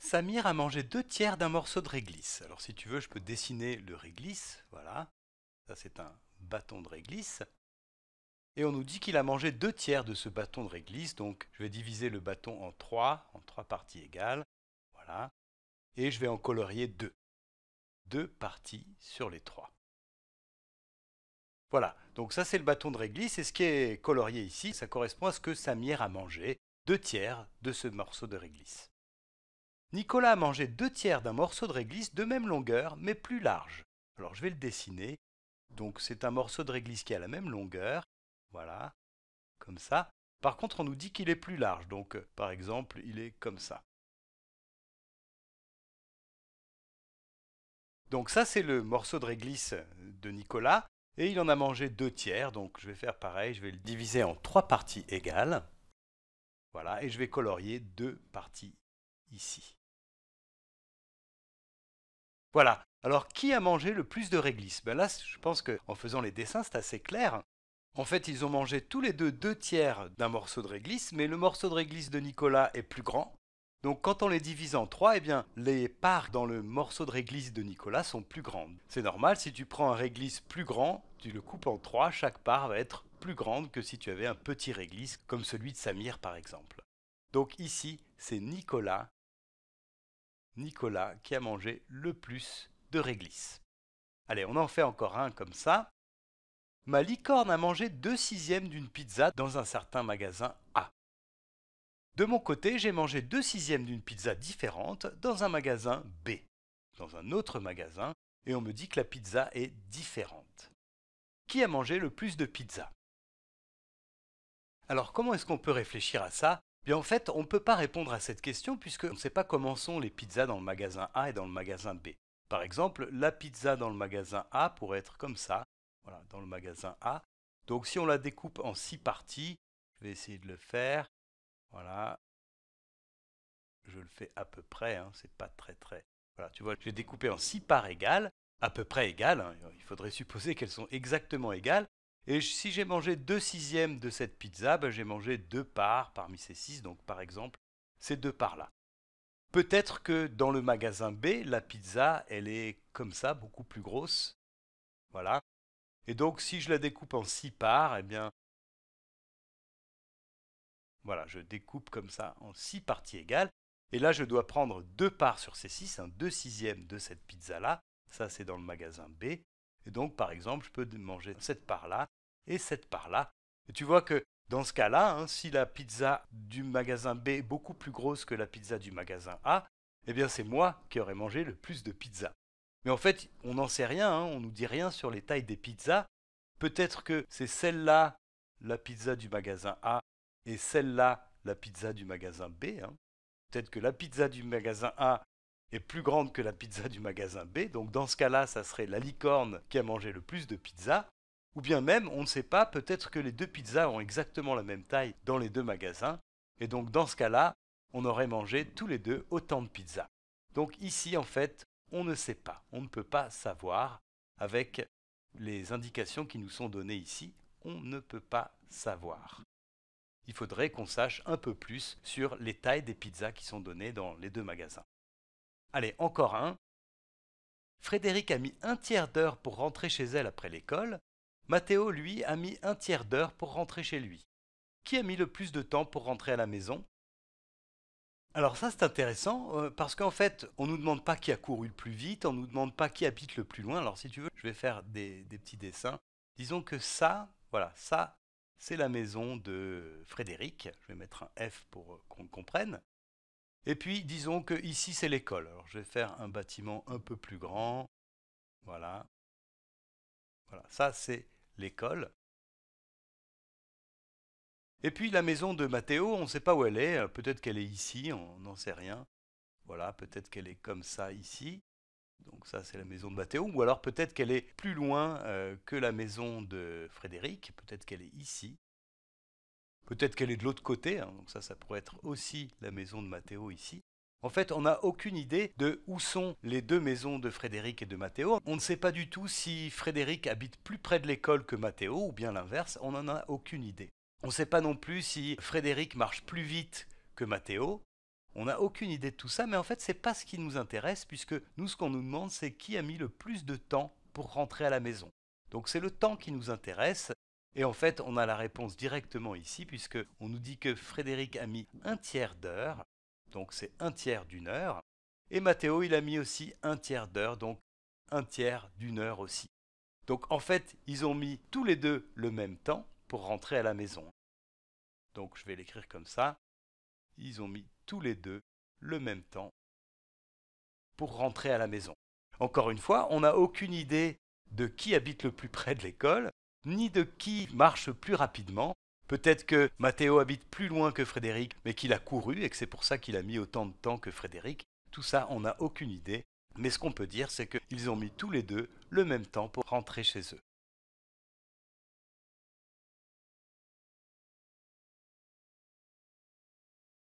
Samir a mangé deux tiers d'un morceau de réglisse. Alors si tu veux, je peux dessiner le réglisse, voilà. Ça c'est un bâton de réglisse. Et on nous dit qu'il a mangé deux tiers de ce bâton de réglisse, donc je vais diviser le bâton en trois, en trois parties égales, voilà. Et je vais en colorier deux. Deux parties sur les trois. Voilà, donc ça c'est le bâton de réglisse, et ce qui est colorié ici, ça correspond à ce que Samir a mangé, deux tiers de ce morceau de réglisse. Nicolas a mangé deux tiers d'un morceau de réglisse de même longueur, mais plus large. Alors je vais le dessiner. Donc c'est un morceau de réglisse qui a la même longueur. Voilà, comme ça. Par contre, on nous dit qu'il est plus large. Donc euh, par exemple, il est comme ça. Donc ça, c'est le morceau de réglisse de Nicolas. Et il en a mangé deux tiers. Donc je vais faire pareil. Je vais le diviser en trois parties égales. Voilà, et je vais colorier deux parties ici. Voilà. Alors, qui a mangé le plus de réglisse ben Là, je pense qu'en faisant les dessins, c'est assez clair. En fait, ils ont mangé tous les deux deux tiers d'un morceau de réglisse, mais le morceau de réglisse de Nicolas est plus grand. Donc, quand on les divise en trois, eh bien, les parts dans le morceau de réglisse de Nicolas sont plus grandes. C'est normal, si tu prends un réglisse plus grand, tu le coupes en trois, chaque part va être plus grande que si tu avais un petit réglisse, comme celui de Samir par exemple. Donc ici, c'est Nicolas Nicolas qui a mangé le plus de réglisse. Allez, on en fait encore un comme ça. Ma licorne a mangé deux sixièmes d'une pizza dans un certain magasin A. De mon côté, j'ai mangé deux sixièmes d'une pizza différente dans un magasin B, dans un autre magasin, et on me dit que la pizza est différente. Qui a mangé le plus de pizza Alors comment est-ce qu'on peut réfléchir à ça Bien en fait, on ne peut pas répondre à cette question puisqu'on ne sait pas comment sont les pizzas dans le magasin A et dans le magasin B. Par exemple, la pizza dans le magasin A pourrait être comme ça, voilà, dans le magasin A. Donc si on la découpe en six parties, je vais essayer de le faire. Voilà. Je le fais à peu près, ce hein, c'est pas très très. Voilà, tu vois, je vais découper en six parts égales, à peu près égales. Hein, il faudrait supposer qu'elles sont exactement égales. Et si j'ai mangé deux sixièmes de cette pizza, ben j'ai mangé deux parts parmi ces six, donc par exemple ces deux parts-là. Peut-être que dans le magasin B, la pizza, elle est comme ça, beaucoup plus grosse. Voilà. Et donc si je la découpe en six parts, eh bien... Voilà, je découpe comme ça en six parties égales. Et là, je dois prendre deux parts sur ces six, un hein, deux sixièmes de cette pizza-là. Ça, c'est dans le magasin B. Et donc, par exemple, je peux manger cette part-là et cette part-là. Et tu vois que dans ce cas-là, hein, si la pizza du magasin B est beaucoup plus grosse que la pizza du magasin A, eh bien c'est moi qui aurais mangé le plus de pizza. Mais en fait, on n'en sait rien, hein, on nous dit rien sur les tailles des pizzas. Peut-être que c'est celle-là la pizza du magasin A et celle-là la pizza du magasin B. Hein. Peut-être que la pizza du magasin A est plus grande que la pizza du magasin B, donc dans ce cas-là, ça serait la licorne qui a mangé le plus de pizzas, Ou bien même, on ne sait pas, peut-être que les deux pizzas ont exactement la même taille dans les deux magasins, et donc dans ce cas-là, on aurait mangé tous les deux autant de pizzas. Donc ici, en fait, on ne sait pas, on ne peut pas savoir avec les indications qui nous sont données ici, on ne peut pas savoir. Il faudrait qu'on sache un peu plus sur les tailles des pizzas qui sont données dans les deux magasins. Allez, encore un. Frédéric a mis un tiers d'heure pour rentrer chez elle après l'école. Matteo, lui, a mis un tiers d'heure pour rentrer chez lui. Qui a mis le plus de temps pour rentrer à la maison alors ça c'est intéressant euh, parce qu'en fait on ne nous demande pas qui a couru le plus vite, on ne nous demande pas qui habite le plus loin. Alors si tu veux, je vais faire des, des petits dessins. Disons que ça, voilà, ça c'est la maison de Frédéric. Je vais mettre un F pour euh, qu'on comprenne. Et puis, disons que ici, c'est l'école. Alors, je vais faire un bâtiment un peu plus grand. Voilà. Voilà, ça, c'est l'école. Et puis, la maison de Mathéo, on ne sait pas où elle est. Peut-être qu'elle est ici, on n'en sait rien. Voilà, peut-être qu'elle est comme ça ici. Donc ça, c'est la maison de Mathéo. Ou alors peut-être qu'elle est plus loin euh, que la maison de Frédéric. Peut-être qu'elle est ici. Peut-être qu'elle est de l'autre côté, hein, ça, ça pourrait être aussi la maison de Matteo ici. En fait, on n'a aucune idée de où sont les deux maisons de Frédéric et de Matteo. On ne sait pas du tout si Frédéric habite plus près de l'école que Matteo ou bien l'inverse, on n'en a aucune idée. On ne sait pas non plus si Frédéric marche plus vite que Matteo. On n'a aucune idée de tout ça, mais en fait, c'est pas ce qui nous intéresse puisque nous, ce qu'on nous demande, c'est qui a mis le plus de temps pour rentrer à la maison. Donc c'est le temps qui nous intéresse. Et en fait, on a la réponse directement ici, puisque on nous dit que Frédéric a mis un tiers d'heure, donc c'est un tiers d'une heure, et Mathéo, il a mis aussi un tiers d'heure, donc un tiers d'une heure aussi. Donc en fait, ils ont mis tous les deux le même temps pour rentrer à la maison. Donc je vais l'écrire comme ça. Ils ont mis tous les deux le même temps pour rentrer à la maison. Encore une fois, on n'a aucune idée de qui habite le plus près de l'école, ni de qui marche plus rapidement. Peut-être que Matteo habite plus loin que Frédéric, mais qu'il a couru et que c'est pour ça qu'il a mis autant de temps que Frédéric. Tout ça, on n'a aucune idée. Mais ce qu'on peut dire, c'est qu'ils ont mis tous les deux le même temps pour rentrer chez eux.